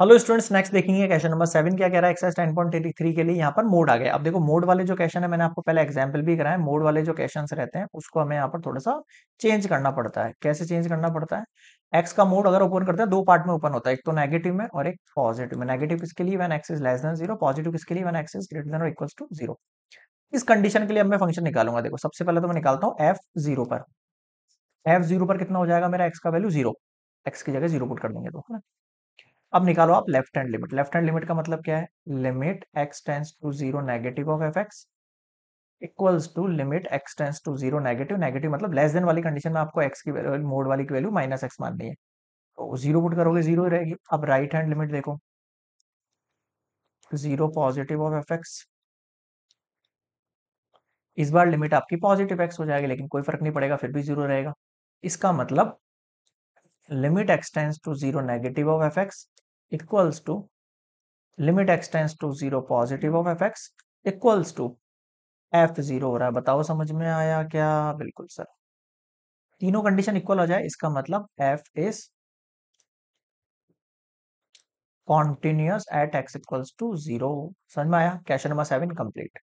hello students next देखेंगे question number seven क्या कह रहा है exercise ten point eighty three के लिए यहाँ पर मोड आ गया अब देखो मोड वाले जो क्वेश्चन है मैंने आपको पहले एग्जांपल भी कराया मोड वाले जो क्वेश्चन रहते हैं उसको हमें यहाँ पर थोड़ा सा चेंज करना पड़ता है कैसे चेंज करना पड़ता है एक्स का मोड अगर ओपन करते हैं दो पार्ट में ओपन होता है एक तो नेगेटिव में और एक पॉजिटिव में नेगेटिव इसके लिए when x is less than zero positive इसके लिए when x is greater than और टू जीरो इस कंडीशन के लिए अब मैं फंक्शन निकालूंगा देखो सबसे पहले तो मैं निकालता हूँ एफ जीरो पर एफ जीरो पर कितना हो जाएगा मेरा एक्स का वैल्यू जीरो एक्स की जगह जीरो पुट कर देंगे तो है ना अब निकालो आप left hand limit left hand limit का मतलब क्या है limit x tends to zero negative of f x equals to limit x tends to zero negative negative मतलब लेस देन वाली कंडीशन में आपको एक्स की मोड वाली की वैल्यू माइनस एक्स माननी है तो जीरो पुट करोगे जीरो रहेगी अब राइट हैंड लिमिट देखो zero positive of f x इस बार लिमिट आपकी पॉजिटिव एक्स हो जाएगी लेकिन कोई फर्क नहीं पड़ेगा फिर भी जीरो रहेगा इसका मतलब limit x tends to zero negative of f x equals to limit x tends to zero positive of f x equals to f zero हो रहा है बताओ समझ में आया क्या बिल्कुल सर तीनों कंडीशन इक्वल हो जाए इसका मतलब f is continuous at x equals to zero समझ में आया क्वेश्चन नंबर सेवन कंप्लीट